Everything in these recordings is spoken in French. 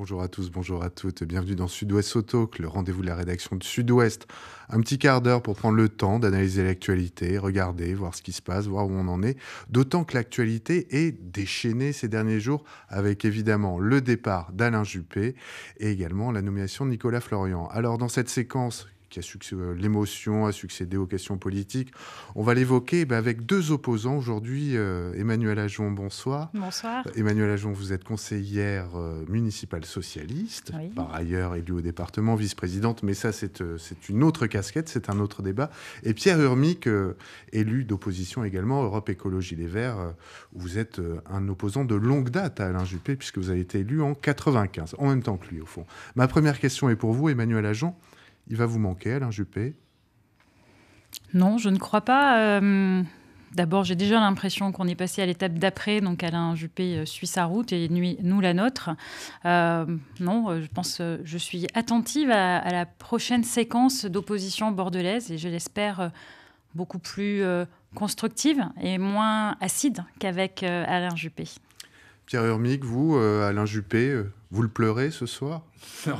Bonjour à tous, bonjour à toutes. Bienvenue dans Sud-Ouest Auto, le rendez-vous de la rédaction de Sud-Ouest. Un petit quart d'heure pour prendre le temps d'analyser l'actualité, regarder, voir ce qui se passe, voir où on en est. D'autant que l'actualité est déchaînée ces derniers jours avec évidemment le départ d'Alain Juppé et également la nomination de Nicolas Florian. Alors dans cette séquence qui a succédé, euh, l'émotion a succédé aux questions politiques. On va l'évoquer ben, avec deux opposants aujourd'hui. Euh, Emmanuel Ajon, bonsoir. Bonsoir. Emmanuel Ajon, vous êtes conseillère euh, municipale socialiste, par ailleurs élue au département, vice-présidente, mais ça c'est, c'est une autre casquette, c'est un autre débat. Et Pierre Urmic, élu d'opposition également, Europe Écologie Les Verts, vous êtes un opposant de longue date à Alain Juppé, puisque vous avez été élu en 95, en même temps que lui au fond. Ma première question est pour vous, Emmanuel Ajon. Il va vous manquer, Alain Juppé Non, je ne crois pas. Euh, d'abord, j'ai déjà l'impression qu'on est passé à l'étape d'après, donc Alain Juppé euh, suit sa route et nous la nôtre. Euh, non, je pense, je suis attentive à, la prochaine séquence d'opposition bordelaise et je l'espère beaucoup plus constructive et moins acide qu'avec Alain Juppé. Pierre Urmic, vous, Alain Juppé, vous le pleurez ce soir Non,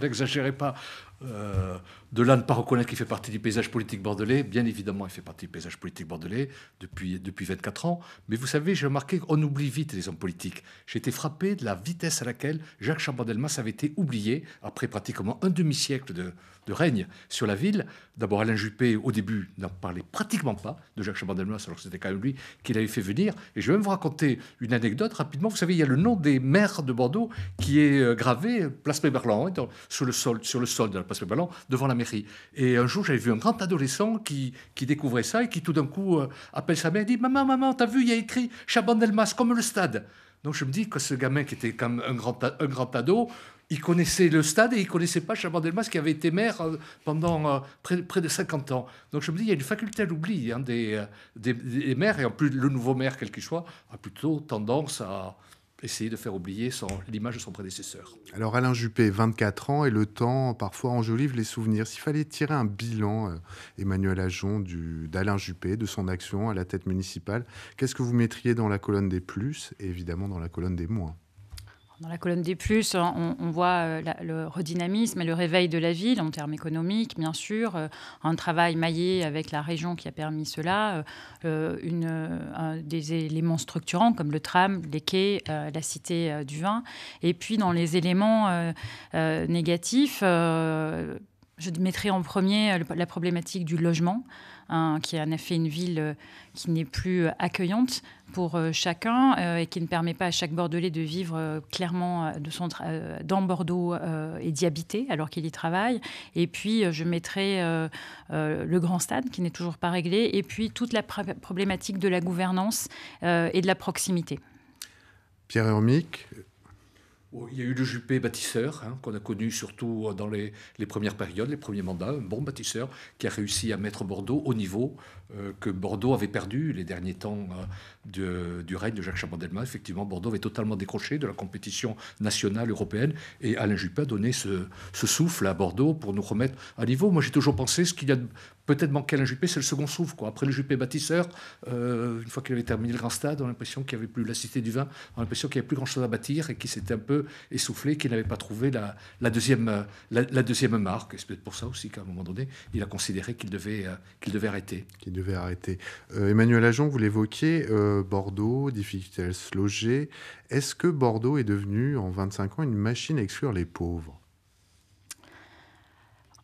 n'exagérez pas. 呃。de là ne pas reconnaître qu'il fait partie du paysage politique bordelais, bien évidemment, il fait partie du paysage politique bordelais depuis, depuis 24 ans. Mais vous savez, j'ai remarqué qu'on oublie vite les hommes politiques. J'ai été frappé de la vitesse à laquelle Jacques chaban avait été oublié après pratiquement un demi-siècle de, règne sur la ville. D'abord, Alain Juppé, au début, n'en parlait pratiquement pas de Jacques Chaban-Delmas, alors que c'était quand même lui qui l'avait fait venir. Et je vais même vous raconter une anecdote rapidement. Vous savez, il y a le nom des maires de Bordeaux qui est euh, gravé, place Péberlan, hein, sur le sol, sur le sol de la place Péberlan, devant la et un jour, j'avais vu un grand adolescent qui, découvrait ça et qui tout d'un coup euh, appelle sa mère et dit Maman, maman, t'as vu, il y a écrit Chaban-Delmas, comme le stade. Donc je me dis que ce gamin qui était comme un grand, un grand ado, il connaissait le stade et il connaissait pas Chaban-Delmas qui avait été maire euh, pendant euh, près, de 50 ans. Donc je me dis, il y a une faculté à l'oubli hein, des, des, maires et en plus le nouveau maire, quel qu'il soit, a plutôt tendance à, essayer de faire oublier l'image de son prédécesseur. Alors Alain Juppé, 24 ans, et le temps parfois enjolive les souvenirs. S'il fallait tirer un bilan, euh, Emmanuel Ajon, d'Alain Juppé, de son action à la tête municipale, qu'est-ce que vous mettriez dans la colonne des plus et évidemment dans la colonne des moins dans la colonne des plus, hein, on, voit euh, le redynamisme et le réveil de la ville en termes économiques, bien sûr, euh, un travail maillé avec la région qui a permis cela, euh, des éléments structurants comme le tram, les quais, la cité du vin, et puis dans les éléments négatifs je mettrai en premier euh, la problématique du logement, hein, qui en a fait une ville euh, qui n'est plus euh, accueillante pour chacun et qui ne permet pas à chaque Bordelais de vivre clairement de son dans Bordeaux et d'y habiter alors qu'il y travaille. Et puis, je mettrai le grand stade qui n'est toujours pas réglé et puis toute la problématique de la gouvernance et de la proximité. Pierre Hermic, il y a eu le Juppé bâtisseur, hein, qu'on a connu surtout dans les, premières périodes, les premiers mandats, un bon bâtisseur qui a réussi à mettre Bordeaux au niveau euh, que Bordeaux avait perdu les derniers temps euh, du règne de Jacques chaban Effectivement, Bordeaux avait totalement décroché de la compétition nationale européenne et Alain Juppé a donné ce, ce souffle à Bordeaux pour nous remettre à niveau. Moi, j'ai toujours pensé ce qu'il y a de peut-être manquait un Juppé, c'est le second souffle. Quoi. Après le Juppé bâtisseur, euh, une fois qu'il avait terminé le Grand Stade, on a l'impression qu'il n'y avait plus la Cité du Vin, on a l'impression qu'il n'y avait plus grand-chose à bâtir et qu'il s'était un peu essoufflé, qu'il n'avait pas trouvé la, euh, deuxième, marque. c'est peut-être pour ça aussi qu'à un moment donné, il a considéré qu'il devait, euh, qu'il devait arrêter. Qu'il devait arrêter. Emmanuel Ajon, vous l'évoquiez, Bordeaux, difficulté à se loger. Est-ce que Bordeaux est devenu, en 25 ans, une machine à exclure les pauvres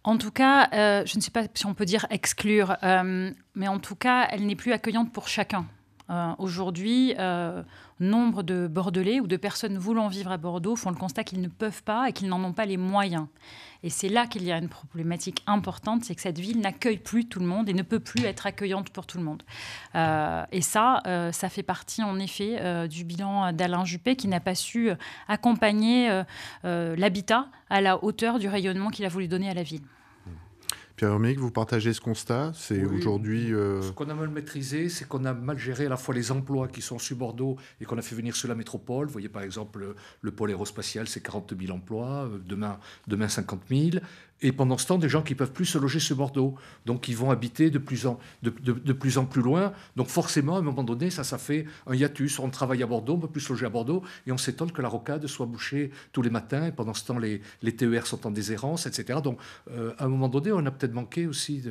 en tout cas, euh, je ne sais pas si on peut dire exclure, euh, mais en tout cas, elle n'est plus accueillante pour chacun. Euh, aujourd'hui, euh, nombre de Bordelais ou de personnes voulant vivre à Bordeaux font le constat qu'ils ne peuvent pas et qu'ils n'en ont pas les moyens. Et c'est là qu'il y a une problématique importante, c'est que cette ville n'accueille plus tout le monde et ne peut plus être accueillante pour tout le monde. Euh, et ça, ça fait partie en effet du bilan d'Alain Juppé qui n'a pas su accompagner l'habitat à la hauteur du rayonnement qu'il a voulu donner à la ville vous partagez ce constat C'est aujourd'hui. Euh, ce qu'on a mal maîtrisé, c'est qu'on a mal géré à la fois les emplois qui sont sur Bordeaux et qu'on a fait venir sur la métropole. Vous voyez par exemple le pôle aérospatial, c'est 40 000 emplois, euh, demain, demain 50 000. Et pendant ce temps, des gens qui peuvent plus se loger sur Bordeaux, donc ils vont habiter de plus en, de, plus, en plus loin. Donc forcément, à un moment donné, ça, ça fait un hiatus. On travaille à Bordeaux, on peut plus se loger à Bordeaux, et on s'étonne que la rocade soit bouchée tous les matins. Et pendant ce temps, les, TER sont en déshérence, etc. Donc euh, à un moment donné, on a peut-être manqué aussi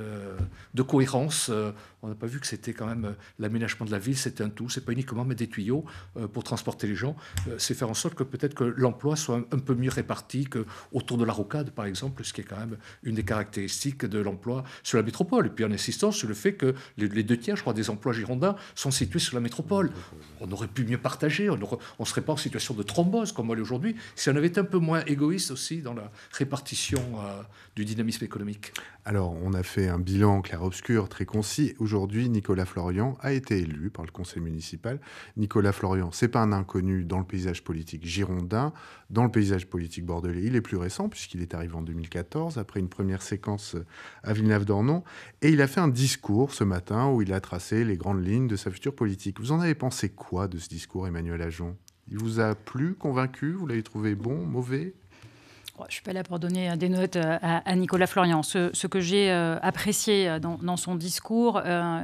de, cohérence. Euh, on n'a pas vu que c'était quand même euh, l'aménagement de la ville, c'était un tout. C'est pas uniquement mettre des tuyaux euh, pour transporter les gens. Euh, c'est faire en sorte que peut-être que l'emploi soit un, peu mieux réparti que autour de la rocade, par exemple, ce qui est quand même une des caractéristiques de l'emploi sur la métropole. Et puis en insistant sur le fait que les, deux tiers, je crois, des emplois girondins sont situés sur la métropole. On aurait pu mieux partager. On ne serait pas en situation de thrombose comme on est aujourd'hui si on avait été un peu moins égoïste aussi dans la répartition du dynamisme économique. Alors, on a fait un bilan clair-obscur très concis. Aujourd'hui, aujourd'hui, Nicolas Florian a été élu par le conseil municipal. Nicolas Florian, c'est pas un inconnu dans le paysage politique girondin, dans le paysage politique bordelais. Il est plus récent puisqu'il est arrivé en 2014 après une première séquence à Villeneuve-d'Ornon. Et il a fait un discours ce matin où il a tracé les grandes lignes de sa future politique. Vous en avez pensé quoi de ce discours, Emmanuel Ajon Il vous a plu, convaincu Vous l'avez trouvé bon, mauvais je ne suis pas là pour donner euh, des notes euh, à, Nicolas Florian. Ce, que j'ai euh, apprécié dans, son discours,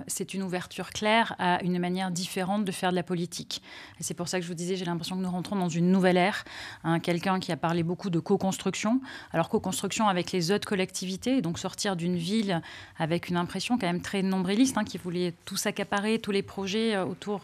c'est une ouverture claire à une manière différente de faire de la politique. c'est pour ça que je vous disais, j'ai l'impression que nous rentrons dans une nouvelle ère. Hein, quelqu'un qui a parlé beaucoup de co-construction. Alors, co-construction avec les autres collectivités, donc sortir d'une ville avec une impression quand même très nombriliste, hein, qui voulait tout s'accaparer, tous les projets autour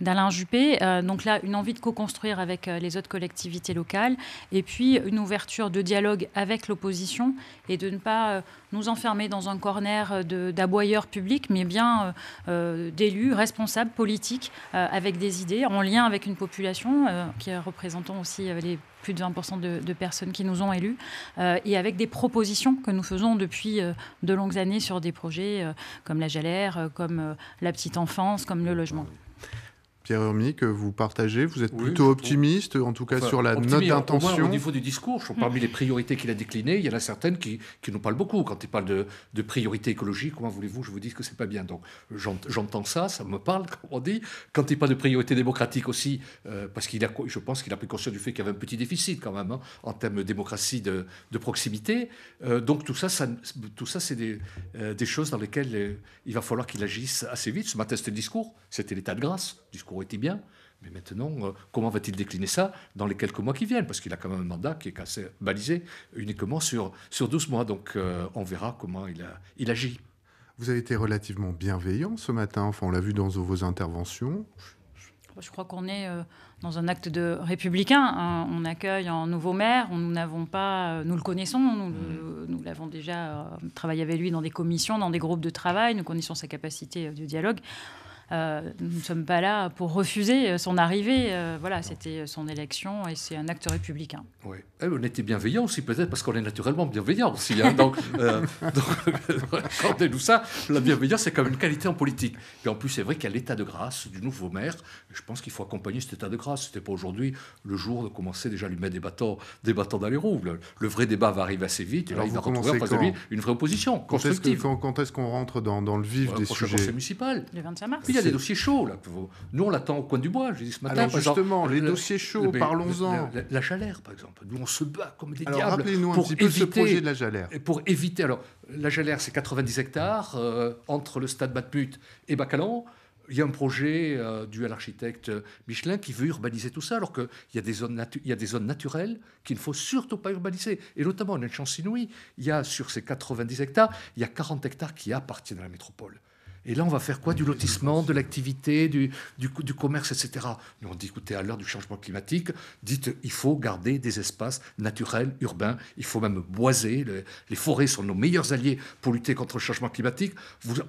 d'Alain Juppé. donc là, une envie de co-construire avec les autres collectivités locales. Et puis, une ouverture de dialogue avec l'opposition et de ne pas euh, nous enfermer dans un corner euh, d'aboyeurs publics, mais bien euh, d'élus responsables politiques avec des idées en lien avec une population qui représentons aussi les plus de 20% de, personnes qui nous ont élus, et avec des propositions que nous faisons depuis de longues années sur des projets comme la Jalère, comme la petite enfance, comme le logement pierre Urmi, que vous partagez. Vous êtes plutôt optimiste, en tout cas sur la note d'intention. Au, niveau du discours, parmi les priorités qu'il a déclinées, il y en a certaines qui, qui nous parlent beaucoup. Quand il parle de, de priorité écologique, comment voulez-vous que je vous dise que c'est pas bien Donc j'entends ça, ça me parle, comme on dit. Quand il parle de priorité démocratique aussi, euh, parce qu'il a, je pense qu'il a pris conscience du fait qu'il y avait un petit déficit quand même hein, en termes de démocratie de, de proximité. Euh, donc tout ça, tout ça c'est des, euh, des, choses dans lesquelles il va falloir qu'il agisse assez vite. Ce matin, c'était le discours, c'était l'état de grâce, discours était bien. Mais maintenant, euh, comment va-t-il décliner ça dans les quelques mois qui viennent Parce qu'il a quand même un mandat qui est assez balisé uniquement sur, sur 12 mois. Donc euh, on verra comment il, agit. Vous avez été relativement bienveillant ce matin, enfin on l'a vu dans vos interventions. Je crois qu'on est euh, dans un acte de républicain. Hein. On accueille un nouveau maire. Nous n'avons pas, nous le connaissons. nous mmh. l'avons déjà travaillé avec lui dans des commissions, dans des groupes de travail. Nous connaissons sa capacité de dialogue. Euh, nous ne sommes pas là pour refuser son arrivée. Euh, voilà, c'était son élection et c'est un acte républicain. Oui. Eh, on était bienveillants aussi, peut-être parce qu'on est naturellement bienveillants aussi. Hein. donc, regardez euh, nous ça. La bienveillance, c'est comme une qualité en politique. Et en plus, c'est vrai qu'il y a l'état de grâce du nouveau maire. Je pense qu'il faut accompagner cet état de grâce. n'était pas aujourd'hui le jour de commencer déjà à lui mettre des bâtons, dans les roues. Le, vrai débat va arriver assez vite. Et là, Alors il va retrouver une vraie opposition Quand est-ce qu'on rentre dans, le vif des sujets Le 25 mars. C'est des dossiers chauds. Là. Nous, on l'attend au coin du bois. Je dit ce matin. justement, les dossiers chauds, parlons-en. La, Jalère, par exemple. Nous, on se bat comme des alors, Rappelez-nous pour éviter, ce projet de la Jalère. Pour éviter. Alors, la Jalère, c'est 90 hectares euh, entre le stade Batmut et Bacalan. Il y a un projet euh, dû à l'architecte Michelin qui veut urbaniser tout ça, alors qu'il y, a des zones a des zones naturelles qu'il ne faut surtout pas urbaniser. Et notamment en inouïe. il y a sur ces 90 hectares, il y a 40 hectares qui appartiennent à la métropole. Et là, on va faire quoi Du lotissement, de l'activité, du, du, commerce, etc. Nous, on dit, écoutez, à l'heure du changement climatique, dites, il faut garder des espaces naturels, urbains, il faut même boiser. Les, forêts sont nos meilleurs alliés pour lutter contre le changement climatique.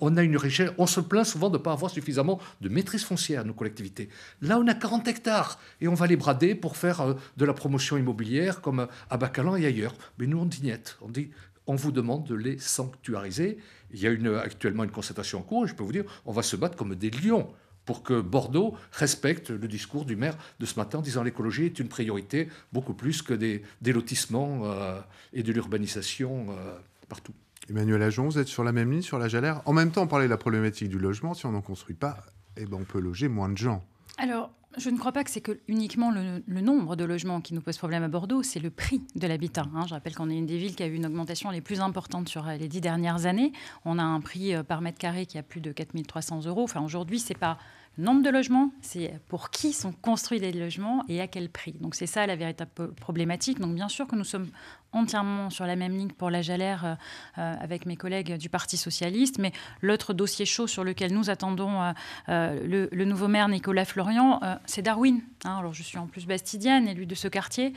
on a une on se plaint souvent de ne pas avoir suffisamment de maîtrise foncière, nos collectivités. Là, on a 40 hectares et on va les brader pour faire euh, de la promotion immobilière comme euh, à Bacalan et ailleurs. Mais nous, on dit, niette. on dit, on vous demande de les sanctuariser. Il y a une, actuellement une concertation en cours, je peux vous dire, on va se battre comme des lions pour que Bordeaux respecte le discours du maire de ce matin en disant l'écologie est une priorité beaucoup plus que des, lotissements euh, et de l'urbanisation euh, partout. Emmanuel Ajon, vous êtes sur la même ligne, sur la galère. En même temps, on parlait de la problématique du logement. Si on n'en construit pas, eh ben, on peut loger moins de gens. Alors, je ne crois pas que c'est que uniquement le, nombre de logements qui nous pose problème à Bordeaux, c'est le prix de l'habitat. Hein. Je rappelle qu'on est une des villes qui a eu une augmentation les plus importantes sur euh, les dix dernières années. On a un prix euh, par mètre carré qui a plus de 4300 euros. Enfin, aujourd'hui, c'est pas nombre de logements, c'est pour qui sont construits les logements et à quel prix. Donc c'est ça la véritable problématique. Donc bien sûr que nous sommes entièrement sur la même ligne pour la Jalère euh, euh, avec mes collègues du Parti socialiste, mais l'autre dossier chaud sur lequel nous attendons euh, le, nouveau maire Nicolas Florian, c'est Darwin. Hein. alors je suis en plus bastidienne, élue de ce quartier.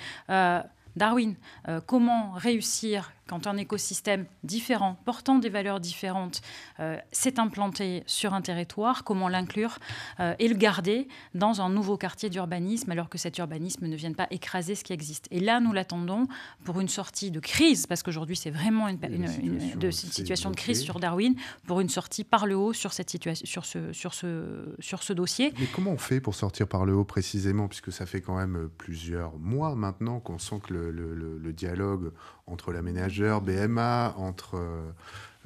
Darwin, comment réussir quand un écosystème différent, portant des valeurs différentes, euh, s'est implanté sur un territoire, comment l'inclure euh, et le garder dans un nouveau quartier d'urbanisme, alors que cet urbanisme ne vienne pas écraser ce qui existe. Et là, nous l'attendons pour une sortie de crise, parce qu'aujourd'hui, c'est vraiment une, situation de crise sur Darwin, pour une sortie par le haut sur, cette situation, sur, ce, sur, ce, sur ce dossier. Mais comment on fait pour sortir par le haut précisément, puisque ça fait quand même plusieurs mois maintenant qu'on sent que le, le dialogue entre l'aménagement BMA, entre euh,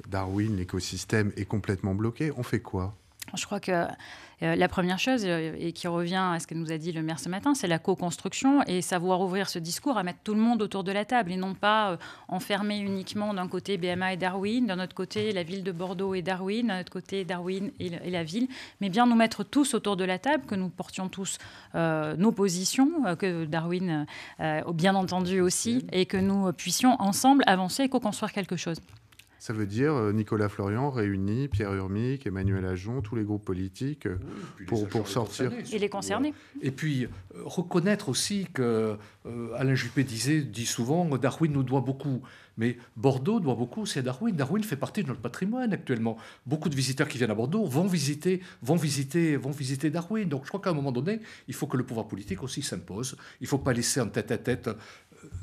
Darwin, l'écosystème est complètement bloqué. On fait quoi je crois que euh, la première chose, euh, et qui revient à ce que nous a dit le maire ce matin, c'est la co-construction et savoir ouvrir ce discours à mettre tout le monde autour de la table et non pas euh, enfermer uniquement d'un côté BMA et Darwin, d'un autre côté la ville de Bordeaux et Darwin, d'un autre côté Darwin et, et, la ville, mais bien nous mettre tous autour de la table, que nous portions tous nos positions, que Darwin, bien entendu aussi, et que nous puissions ensemble avancer et co-construire quelque chose. Ça veut dire euh, Nicolas Florian réunit Pierre Urmic, Emmanuel Ajon, tous les groupes politiques euh, pour, pour sortir. Et les concernés. Et puis euh, reconnaître aussi que Alain Juppé disait, dit souvent Darwin nous doit beaucoup. Mais Bordeaux doit beaucoup aussi à Darwin. Darwin fait partie de notre patrimoine actuellement. Beaucoup de visiteurs qui viennent à Bordeaux vont visiter, vont visiter, vont visiter Darwin. Donc je crois qu'à un moment donné, il faut que le pouvoir politique aussi s'impose. Il ne faut pas laisser en tête-à-tête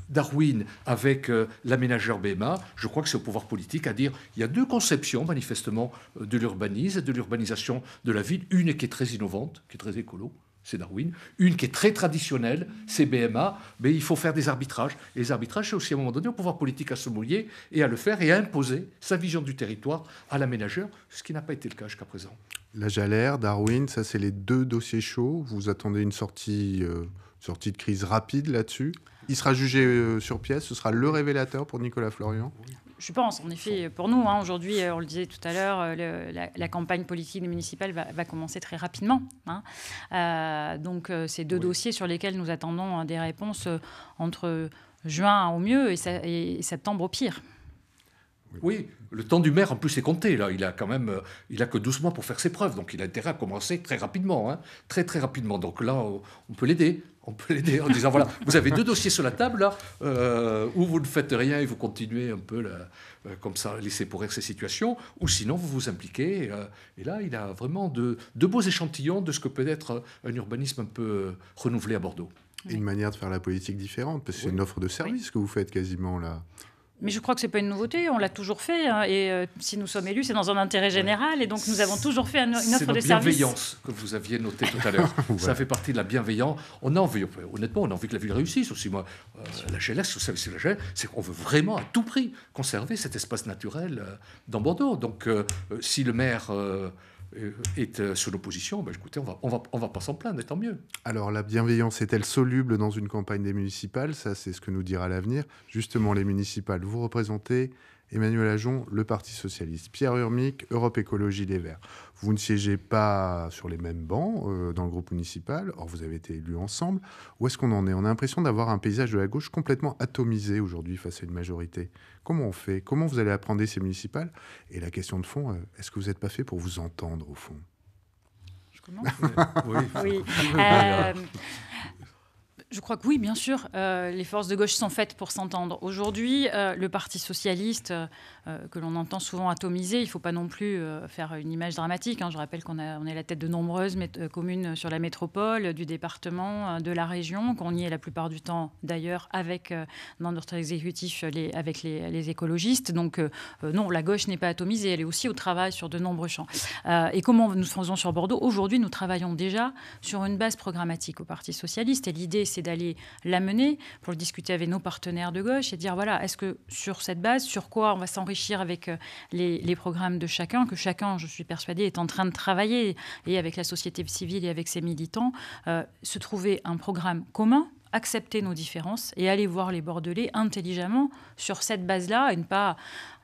Darwin avec euh, l'aménageur BMA, je crois que c'est au pouvoir politique à dire il y a deux conceptions, manifestement, euh, de l'urbanisme et de l'urbanisation de la ville. Une qui est très innovante, qui est très écolo, c'est Darwin. Une qui est très traditionnelle, c'est BMA. Mais il faut faire des arbitrages. Et les arbitrages, c'est aussi à un moment donné au pouvoir politique à se mouiller et à le faire et à imposer sa vision du territoire à l'aménageur, ce qui n'a pas été le cas jusqu'à présent. La Jalère, Darwin, ça, c'est les deux dossiers chauds. Vous attendez une sortie, euh, sortie de crise rapide là-dessus il sera jugé euh, sur pièce. Ce sera le révélateur pour Nicolas Florian. Je pense, en effet, pour nous, hein, aujourd'hui, euh, on le disait tout à l'heure, euh, la, campagne politique municipale va, va commencer très rapidement. Hein. donc, c'est deux dossiers sur lesquels nous attendons hein, des réponses entre juin au mieux et septembre au pire. Oui, le temps du maire en plus est compté. Là, il a quand même, euh, il a que 12 mois pour faire ses preuves, donc il a intérêt à commencer très rapidement, hein. très très rapidement. Donc là, euh, on peut l'aider, on peut l'aider en disant voilà, vous avez deux dossiers sur la table là, euh, où vous ne faites rien et vous continuez un peu comme ça, laisser pourrir ces situations, ou sinon vous vous impliquez. et là, il a vraiment de, beaux échantillons de ce que peut être un urbanisme un peu renouvelé à Bordeaux. Une manière de faire la politique différente, parce que c'est une offre de service que vous faites quasiment là. Mais je crois que ce n'est pas une nouveauté, on l'a toujours fait. Hein, et euh, si nous sommes élus, c'est dans un intérêt général. Et donc nous avons toujours fait une offre de service. C'est la bienveillance que vous aviez notée tout à l'heure. Ça fait partie de la bienveillance. On a envie, honnêtement, on a envie que la ville réussisse aussi. Moi, euh, la GLS, vous savez, c'est la GLS, c'est qu'on veut vraiment à tout prix conserver cet espace naturel euh, dans Bordeaux. Donc si le maire euh, est euh, sur l'opposition, ben, écoutez, on va, on va, on va pas s'en plaindre, tant mieux. Alors la bienveillance est-elle soluble dans une campagne des municipales Ça, c'est ce que nous dira l'avenir. Justement, les municipales, vous représentez Emmanuel Ajon, le Parti Socialiste. Pierre Urmic, Europe Écologie des Verts. Vous ne siégez pas sur les mêmes bancs euh, dans le groupe municipal, or vous avez été élus ensemble. Où est-ce qu'on en est On a l'impression d'avoir un paysage de la gauche complètement atomisé aujourd'hui face à une majorité. Comment on fait Comment vous allez apprendre ces municipales Et la question de fond, euh, est-ce que vous n'êtes pas fait pour vous entendre au fond Je commence Oui. oui. Euh, je crois que oui, bien sûr. Euh, les forces de gauche sont faites pour s'entendre. Aujourd'hui, euh, le Parti socialiste euh, euh, que l'on entend souvent atomiser. Il ne faut pas non plus euh, faire une image dramatique. Hein. Je rappelle qu'on on est la tête de nombreuses euh, communes sur la métropole, du département, de la région, qu'on y est la plupart du temps d'ailleurs avec dans notre exécutif les, avec les, écologistes. Donc non, la gauche n'est pas atomisée, elle est aussi au travail sur de nombreux champs. et comment nous faisons sur Bordeaux Aujourd'hui, nous travaillons déjà sur une base programmatique au Parti socialiste et l'idée c'est d'aller l'amener pour le discuter avec nos partenaires de gauche et dire voilà, est-ce que sur cette base, sur quoi on va s'enrichir avec euh, les, programmes de chacun, que chacun, je suis persuadée, est en train de travailler, et avec la société civile et avec ses militants, euh, se trouver un programme commun accepter nos différences et aller voir les Bordelais intelligemment sur cette base-là et ne pas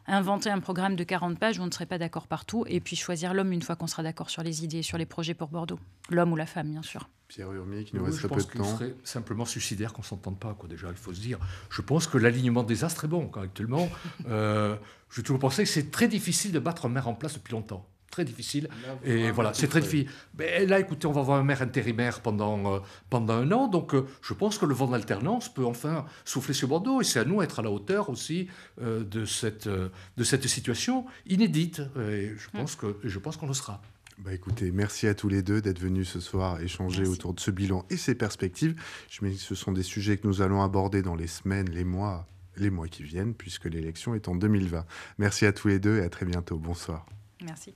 inventer un programme de 40 pages où on ne serait pas d'accord partout et puis choisir l'homme une fois qu'on sera d'accord sur les idées sur les projets pour Bordeaux. L'homme ou la femme, bien sûr. Pierre Urmier, qui nous reste peu serait simplement suicidaire qu'on ne s'entende pas, quoi, déjà, il faut se dire. Je pense que l'alignement des astres est bon, actuellement. J'ai toujours pensé que c'est très difficile de battre un maire en place depuis longtemps. Très difficile. et voilà, c'est très difficile. Mais là, écoutez, on va avoir un maire intérimaire pendant, euh, pendant un an. Donc, euh, je pense que le vent d'alternance peut enfin souffler sur Bordeaux. Et c'est à nous d'être à la hauteur aussi euh, de, cette, de cette situation inédite. Et je mm. pense que je pense qu'on le sera. Bah écoutez, merci à tous les deux d'être venus ce soir échanger autour de ce bilan et ses perspectives. Je me dis que ce sont des sujets que nous allons aborder dans les semaines, les mois les mois qui viennent, puisque l'élection est en 2020. Merci à tous les deux et à très bientôt. Bonsoir. Merci.